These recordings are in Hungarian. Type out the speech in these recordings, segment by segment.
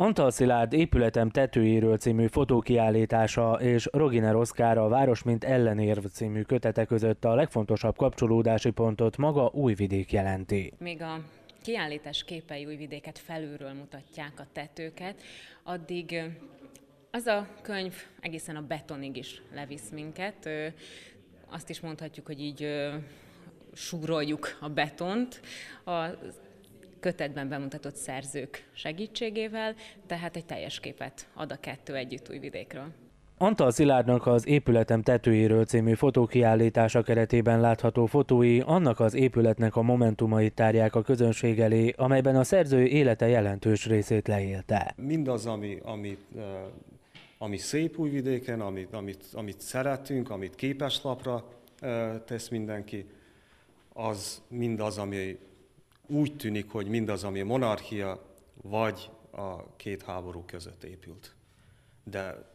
Antal Szilárd épületem tetőjéről című fotókiállítása és Roginer Oszkár a Város mint ellenérv című kötete között a legfontosabb kapcsolódási pontot maga Újvidék jelenti. Még a kiállítás képei Újvidéket felülről mutatják a tetőket, addig az a könyv egészen a betonig is levisz minket. Azt is mondhatjuk, hogy így súroljuk a betont. A kötetben bemutatott szerzők segítségével, tehát egy teljes képet ad a kettő együtt Újvidékről. Antal Szilárdnak az Épületem tetőjéről című fotókiállítása keretében látható fotói annak az épületnek a momentumait tárják a közönség elé, amelyben a szerző élete jelentős részét leélte. Mindaz, ami, ami, ami szép újvidéken, amit, amit, amit szeretünk, amit képeslapra tesz mindenki, az mindaz, ami úgy tűnik, hogy mindaz, ami monarchia, vagy a két háború között épült. De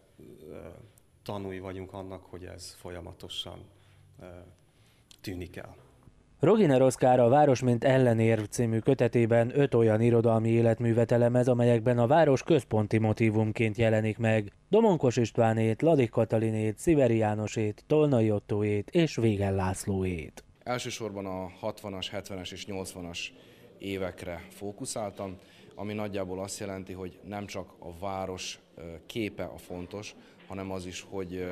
tanúi vagyunk annak, hogy ez folyamatosan tűnik el. Roginer Oszkár a Város mint ellenérv című kötetében öt olyan irodalmi életművet elemez, amelyekben a város központi motívumként jelenik meg. Domonkos Istvánét, Ladik Katalinét, Sziveri Jánosét, Tolnai Ottóét és Végen Lászlóét. Elsősorban a 60-as, 70-es és 80-as évekre fókuszáltam, ami nagyjából azt jelenti, hogy nem csak a város képe a fontos, hanem az is, hogy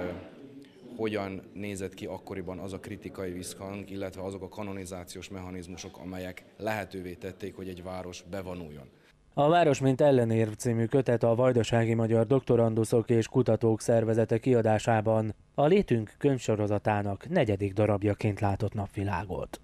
hogyan nézett ki akkoriban az a kritikai viszkang, illetve azok a kanonizációs mechanizmusok, amelyek lehetővé tették, hogy egy város bevonuljon. A Város mint ellenérv című kötet a Vajdasági Magyar Doktoranduszok és Kutatók Szervezete kiadásában a Létünk könyvsorozatának negyedik darabjaként látott napvilágot.